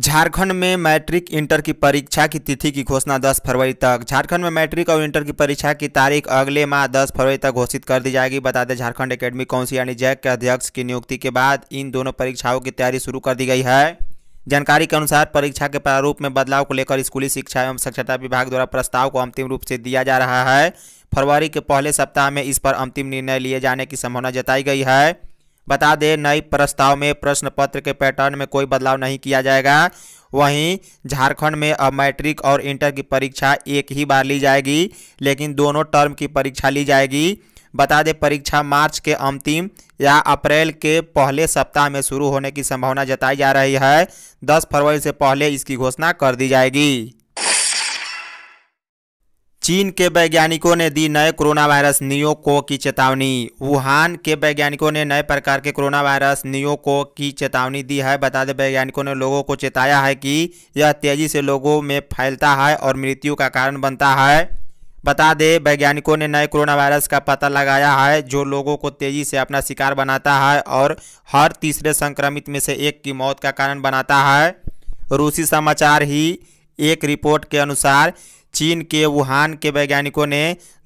झारखंड में matric inter की परीक्षा की तिथि की घोषणा 10 फरवरी तक झारखंड में मैट्रिक और इंटर की परीक्षा की तारीख अगले माह 10 फरवरी तक घोषित कर दी जाएगी बता दें झारखंड एकेडमी काउंसिल यानी जैक के अध्यक्ष की नियुक्ति के बाद इन दोनों परीक्षाओं की तैयारी शुरू कर दी गई है जानकारी के अनुसार परीक्षा के प्रारूप में बदलाव को लेकर स्कूली शिक्षा एवं साक्षरता विभाग द्वारा प्रस्ताव को अंतिम रूप से दिया जा रहा है फरवरी के पहले सप्ताह में इस पर अंतिम निर्णय लिए जाने की संभावना जताई गई है बता दें नए प्रस्ताव में प्रश्न पत्र के पैटर्न में कोई बदलाव नहीं किया जाएगा वहीं झारखंड में अब मैट्रिक और इंटर की परीक्षा एक ही बार ली जाएगी लेकिन दोनों टर्म की परीक्षा ली जाएगी बता दें परीक्षा मार्च के अंतिम या अप्रैल के पहले सप्ताह में शुरू होने की संभावना जताई जा रही है 10 फरवरी से पहले इसकी घोषणा कर दी जाएगी चीन के वैज्ञानिकों ने दी नए कोरोना वायरस नियो को की चेतावनी वुहान के वैज्ञानिकों ने नए प्रकार के कोरोना वायरस नियो को की चेतावनी दी है बता दें वैज्ञानिकों ने लोगों को चेताया है कि यह तेजी से लोगों में फैलता है और मृत्यु का कारण बनता है बता दें वैज्ञानिकों ने नए कोरोना वायरस का पता लगाया है जो लोगों को तेजी से अपना शिकार बनाता है और हर तीसरे संक्रमित में से एक की मौत का कारण बनाता है रूसी समाचार ही एक रिपोर्ट के अनुसार चीन के वुहान के वैज्ञानिकों ने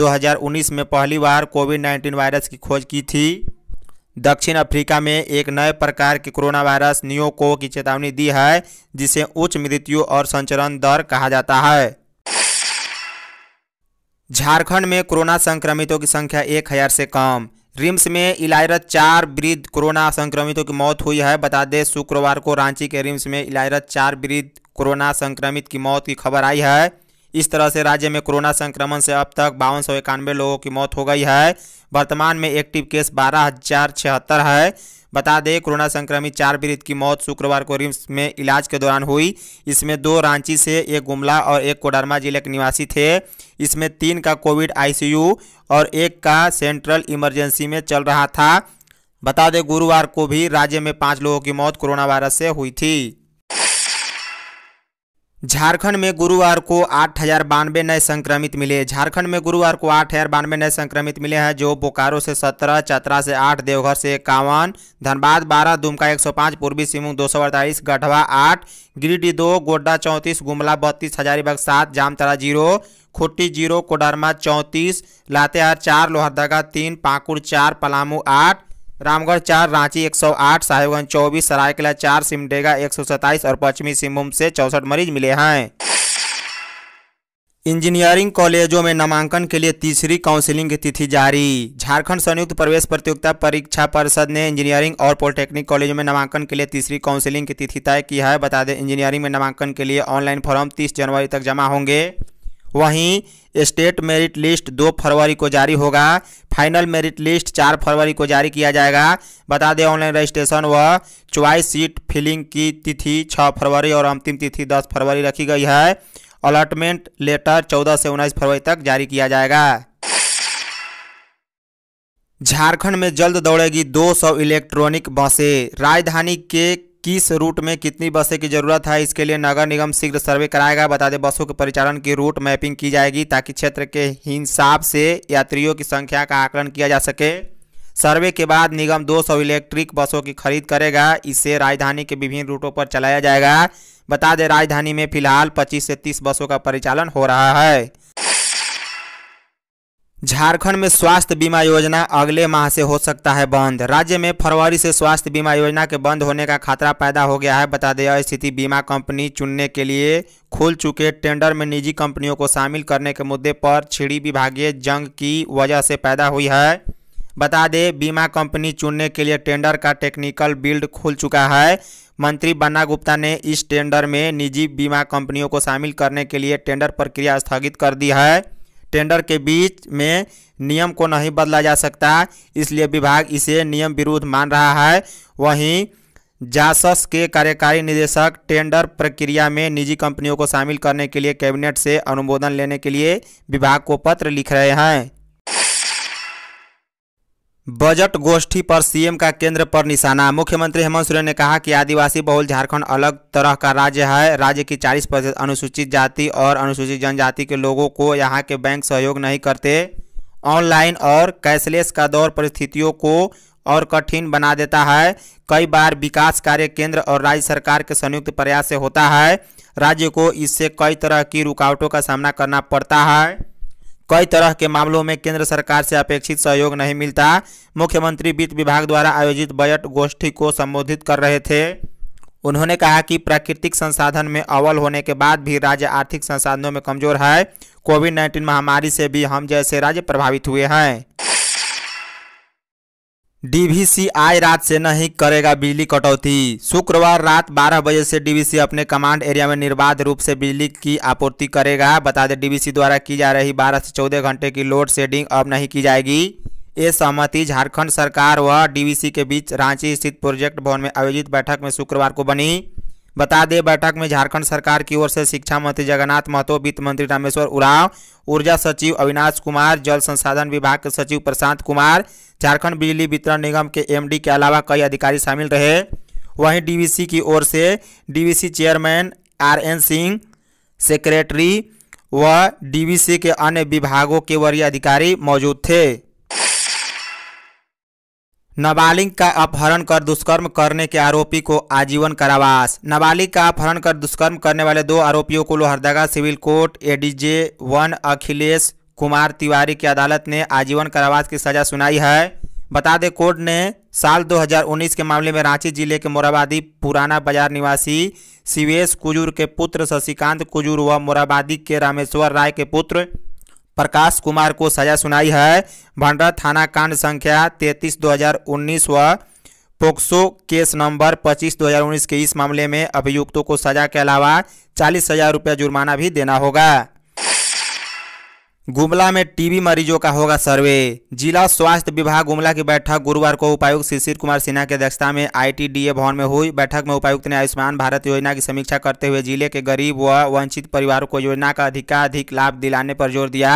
2019 में पहली बार कोविड 19 वायरस की खोज की थी दक्षिण अफ्रीका में एक नए प्रकार के कोरोना वायरस नियोको की चेतावनी दी है जिसे उच्च मृत्यु और संचरण दर कहा जाता है झारखंड में कोरोना संक्रमितों की संख्या एक हजार से कम रिम्स में इलायरत चार वृद्ध कोरोना संक्रमितों की मौत हुई है बता दें शुक्रवार को रांची के रिम्स में इलायरत चार वृद्ध कोरोना संक्रमित की मौत की खबर आई है इस तरह से राज्य में कोरोना संक्रमण से अब तक बावन सौ इक्यानवे लोगों की मौत हो गई है वर्तमान में एक्टिव केस बारह हजार छिहत्तर है बता दें कोरोना संक्रमित चार वृद्ध की मौत शुक्रवार को रिम्स में इलाज के दौरान हुई इसमें दो रांची से एक गुमला और एक कोडरमा जिले के निवासी थे इसमें तीन का कोविड आईसीयू और एक का सेंट्रल इमरजेंसी में चल रहा था बता दें गुरुवार को भी राज्य में पाँच लोगों की मौत कोरोना वायरस से हुई थी झारखंड में गुरुवार को आठ हजार बानवे नए संक्रमित मिले झारखंड में गुरुवार को आठ हजार बानवे नए संक्रमित मिले हैं जो बोकारो से सत्रह चतरा से आठ देवघर से इक्यावन धनबाद बारह दुमका एक सौ पाँच पूर्वी सिंहभूम दो सौ अड़तालीस गढ़वा आठ गिरिडीह दो गोड्डा चौंतीस गुमला बत्तीस हजारीबाग सात जामतरा जीरो खुट्टी जीरो कोडरमा चौंतीस लातेहार चार लोहरदगा तीन पाकुड़ चार पलामू आठ रामगढ़ चार रांची 108 साहिबगंज चौबीस सरायकला चार सिमडेगा सत्ताईस और पश्चिमी सिंहभूम से चौसठ मरीज मिले हैं इंजीनियरिंग कॉलेजों में नामांकन के लिए तीसरी काउंसिलिंग की तिथि जारी झारखंड संयुक्त प्रवेश प्रतियोगिता परीक्षा परिषद ने इंजीनियरिंग और पॉलिटेक्निक कॉलेजों में नामांकन के लिए तीसरी काउंसिलिंग की तिथि तय की है बता दें इंजीनियरिंग में नामांकन के लिए ऑनलाइन फॉर्म 30 जनवरी तक जमा होंगे वहीं स्टेट मेरिट लिस्ट दो फरवरी को जारी होगा फाइनल मेरिट लिस्ट चार फरवरी को जारी किया जाएगा बता दें ऑनलाइन रजिस्ट्रेशन व च्वाइस सीट फिलिंग की तिथि छः फरवरी और अंतिम तिथि दस फरवरी रखी गई है अलॉटमेंट लेटर चौदह से उन्नीस फरवरी तक जारी किया जाएगा झारखंड में जल्द दौड़ेगी 200 इलेक्ट्रॉनिक बसें राजधानी के किस रूट में कितनी बसें की जरूरत है इसके लिए नगर निगम शीघ्र सर्वे कराएगा बता दें बसों के परिचालन की रूट मैपिंग की जाएगी ताकि क्षेत्र के हिसाब से यात्रियों की संख्या का आकलन किया जा सके सर्वे के बाद निगम 200 इलेक्ट्रिक बसों की खरीद करेगा इसे राजधानी के विभिन्न रूटों पर चलाया जाएगा बता दें राजधानी में फिलहाल 25 से 30 बसों का परिचालन हो रहा है झारखंड में स्वास्थ्य बीमा योजना अगले माह से हो सकता है बंद राज्य में फरवरी से स्वास्थ्य बीमा योजना के बंद होने का खतरा पैदा हो गया है बता दें स्थिति बीमा कंपनी चुनने के लिए खुल चुके टेंडर में निजी कंपनियों को शामिल करने के मुद्दे पर छिड़ी विभागीय जंग की वजह से पैदा हुई है बता दें बीमा कंपनी चुनने के लिए टेंडर का टेक्निकल बिल्ड खुल चुका है मंत्री बन्ना गुप्ता ने इस टेंडर में निजी बीमा कंपनियों को शामिल करने के लिए टेंडर प्रक्रिया स्थगित कर दी है टेंडर के बीच में नियम को नहीं बदला जा सकता इसलिए विभाग इसे नियम विरुद्ध मान रहा है वहीं जासस के कार्यकारी निदेशक टेंडर प्रक्रिया में निजी कंपनियों को शामिल करने के लिए कैबिनेट से अनुमोदन लेने के लिए विभाग को पत्र लिख रहे हैं बजट गोष्ठी पर सीएम का केंद्र पर निशाना मुख्यमंत्री हेमंत सोरेन ने कहा कि आदिवासी बहुल झारखंड अलग तरह का राज्य है राज्य की 40 प्रतिशत अनुसूचित जाति और अनुसूचित जनजाति के लोगों को यहां के बैंक सहयोग नहीं करते ऑनलाइन और कैशलेस का दौर परिस्थितियों को और कठिन बना देता है कई बार विकास कार्य केंद्र और राज्य सरकार के संयुक्त प्रयास से होता है राज्य को इससे कई तरह की रुकावटों का सामना करना पड़ता है कई तरह के मामलों में केंद्र सरकार से अपेक्षित सहयोग नहीं मिलता मुख्यमंत्री वित्त विभाग द्वारा आयोजित बजट गोष्ठी को संबोधित कर रहे थे उन्होंने कहा कि प्राकृतिक संसाधन में अव्वल होने के बाद भी राज्य आर्थिक संसाधनों में कमजोर है कोविड नाइन्टीन महामारी से भी हम जैसे राज्य प्रभावित हुए हैं डीवीसीआई रात से नहीं करेगा बिजली कटौती शुक्रवार रात 12 बजे से डीवीसी अपने कमांड एरिया में निर्बाध रूप से बिजली की आपूर्ति करेगा बता दें डीवीसी द्वारा की जा रही 12 से 14 घंटे की लोड शेडिंग अब नहीं की जाएगी ये सहमति झारखंड सरकार व डीवीसी के बीच रांची स्थित प्रोजेक्ट भवन में आयोजित बैठक में शुक्रवार को बनी बता दें बैठक में झारखंड सरकार की ओर से शिक्षा मंत्री जगन्नाथ महतो वित्त मंत्री रामेश्वर उराव ऊर्जा सचिव अविनाश कुमार जल संसाधन विभाग के सचिव प्रशांत कुमार झारखंड बिजली वितरण निगम के एमडी के अलावा कई अधिकारी शामिल रहे वहीं डीवीसी की ओर से DVC chairman R N Singh secretary व डी के अन्य विभागों के वरीय अधिकारी मौजूद थे नाबालिग का अपहरण कर दुष्कर्म करने के आरोपी को आजीवन कारावास नाबालिग का अपहरण कर दुष्कर्म करने वाले दो आरोपियों को Lohardaga civil court ADJ one Akhilesh Kumar Tiwari की अदालत ने आजीवन कारावास की सजा सुनाई है बता दें कोर्ट ने साल 2019 के मामले में रांची जिले के मोराबादी पुराना बाजार निवासी शिवेश कुजूर के पुत्र शशिकांत कुजूर व मोराबादी के रामेश्वर राय के पुत्र प्रकाश कुमार को सजा सुनाई है भंडरा थाना कांड संख्या तैतीस दो हजार उन्नीस व पोक्सो केस नंबर पच्चीस दो हजार उन्नीस के इस मामले में अभियुक्तों को सजा के अलावा चालीस हजार रुपया जुर्माना भी देना होगा गुमला में टीबी मरीजों का होगा सर्वे जिला स्वास्थ्य विभाग गुमला की बैठक गुरुवार को उपायुक्त शिशिर कुमार सिन्हा की अध्यक्षता में आईटीडीए भवन में हुई बैठक में उपायुक्त ने आयुष्मान भारत योजना की समीक्षा करते हुए जिले के गरीब व वंचित परिवारों को योजना का अधिकाधिक लाभ दिलाने पर जोर दिया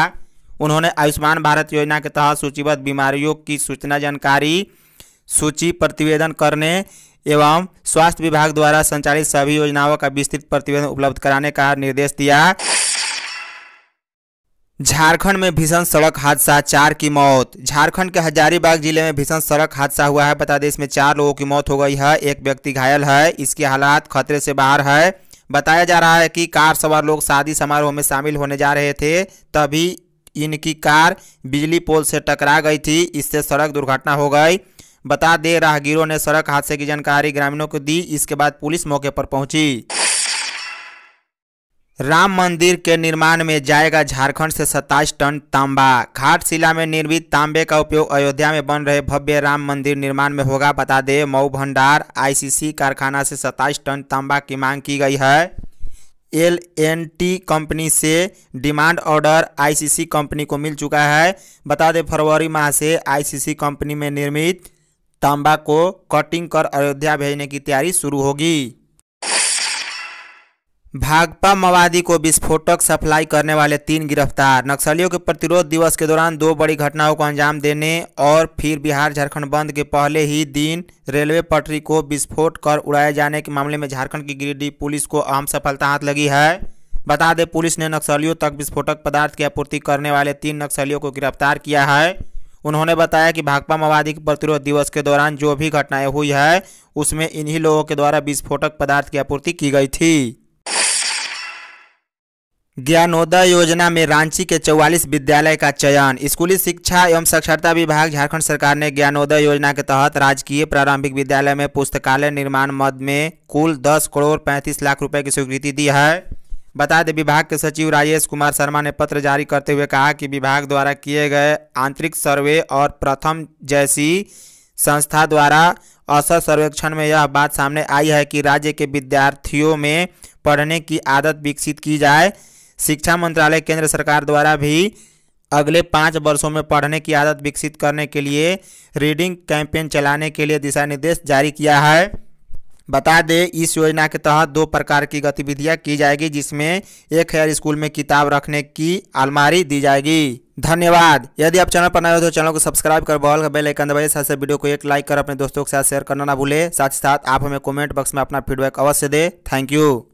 उन्होंने आयुष्मान भारत योजना के तहत सूचीबद्ध बीमारियों की सूचना जानकारी सूची प्रतिवेदन करने एवं स्वास्थ्य विभाग द्वारा संचालित सभी योजनाओं का विस्तृत प्रतिवेदन उपलब्ध कराने का निर्देश दिया झारखंड में भीषण सड़क हादसा चार की मौत झारखंड के हजारीबाग जिले में भीषण सड़क हादसा हुआ है बता दें इसमें चार लोगों की मौत हो गई है एक व्यक्ति घायल है इसकी हालात खतरे से बाहर है बताया जा रहा है कि कार सवार लोग शादी समारोह में शामिल होने जा रहे थे तभी इनकी कार बिजली पोल से टकरा गई थी इससे सड़क दुर्घटना हो गई बता दें राहगीरों ने सड़क हादसे की जानकारी ग्रामीणों को दी इसके बाद पुलिस मौके पर पहुंची राम मंदिर के निर्माण में जाएगा झारखंड से सत्ताईस टन तांबा घाट शिला में निर्मित तांबे का उपयोग अयोध्या में बन रहे भव्य राम मंदिर निर्माण में होगा बता दें मऊ भंडार आईसीसी कारखाना से सत्ताईस टन तांबा की मांग की गई है एल एन टी कंपनी से डिमांड ऑर्डर आईसीसी कंपनी को मिल चुका है बता दें फरवरी माह से आई कंपनी में निर्मित तांबा को कटिंग कर अयोध्या भेजने की तैयारी शुरू होगी भागपा माओवादी को विस्फोटक सप्लाई करने वाले तीन गिरफ्तार नक्सलियों के प्रतिरोध दिवस के दौरान दो बड़ी घटनाओं को अंजाम देने और फिर बिहार झारखंड बंद के पहले ही दिन रेलवे पटरी को विस्फोट कर उड़ाए जाने के मामले में झारखंड की गिरिडीह पुलिस को अहम सफलता हाथ लगी है बता दें पुलिस ने नक्सलियों तक विस्फोटक पदार्थ की आपूर्ति करने वाले तीन नक्सलियों को गिरफ्तार किया है उन्होंने बताया कि भाकपा माओवादी के प्रतिरोध दिवस के दौरान जो भी घटनाएं हुई है उसमें इन्हीं लोगों के द्वारा विस्फोटक पदार्थ की आपूर्ति की गई थी ज्ञानोदय योजना में रांची के 44 विद्यालय का चयन स्कूली शिक्षा एवं साक्षरता विभाग झारखंड सरकार ने ज्ञानोदय योजना के तहत राजकीय प्रारंभिक विद्यालय में पुस्तकालय निर्माण मद में कुल 10 करोड़ 35 लाख रुपए की स्वीकृति दी है बता दें विभाग के सचिव राजेश कुमार शर्मा ने पत्र जारी करते हुए कहा कि विभाग द्वारा किए गए आंतरिक सर्वे और प्रथम जैसी संस्था द्वारा असर सर्वेक्षण में यह बात सामने आई है कि राज्य के विद्यार्थियों में पढ़ने की आदत विकसित की जाए शिक्षा मंत्रालय केंद्र सरकार द्वारा भी अगले पाँच वर्षों में पढ़ने की आदत विकसित करने के लिए रीडिंग कैंपेन चलाने के लिए दिशा निर्देश जारी किया है बता दें इस योजना के तहत दो प्रकार की गतिविधियां की जाएगी जिसमें एक हज़ार स्कूल में किताब रखने की अलमारी दी जाएगी धन्यवाद यदि आप चैनल पर नए हो तो चैनल को सब्सक्राइब कर बॉल का बेल आइकन दबाइए साथ से वीडियो को एक लाइक कर अपने दोस्तों के साथ शेयर करना ना भूले साथ ही साथ आप हमें कमेंट बॉक्स में अपना फीडबैक अवश्य दें थैंक यू